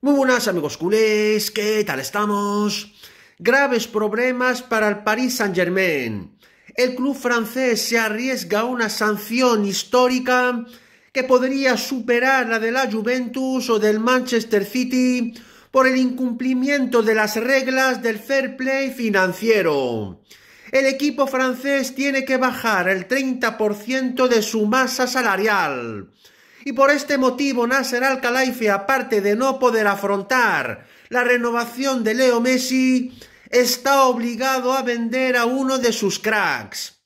Muy buenas amigos culés, ¿qué tal estamos? Graves problemas para el Paris Saint-Germain. El club francés se arriesga a una sanción histórica que podría superar la de la Juventus o del Manchester City por el incumplimiento de las reglas del fair play financiero. El equipo francés tiene que bajar el 30% de su masa salarial. Y por este motivo Nasser Al-Khelaifi, aparte de no poder afrontar la renovación de Leo Messi, está obligado a vender a uno de sus cracks.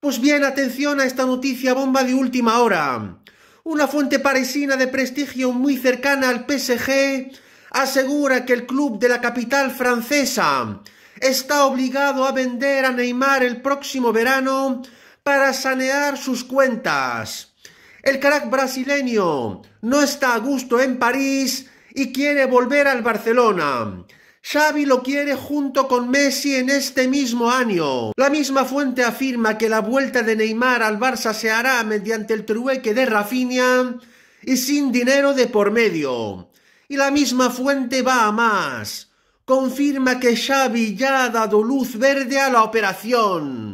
Pues bien, atención a esta noticia bomba de última hora. Una fuente parisina de prestigio muy cercana al PSG asegura que el club de la capital francesa está obligado a vender a Neymar el próximo verano para sanear sus cuentas. El crack brasileño no está a gusto en París y quiere volver al Barcelona. Xavi lo quiere junto con Messi en este mismo año. La misma fuente afirma que la vuelta de Neymar al Barça se hará mediante el trueque de Rafinha y sin dinero de por medio. Y la misma fuente va a más. Confirma que Xavi ya ha dado luz verde a la operación.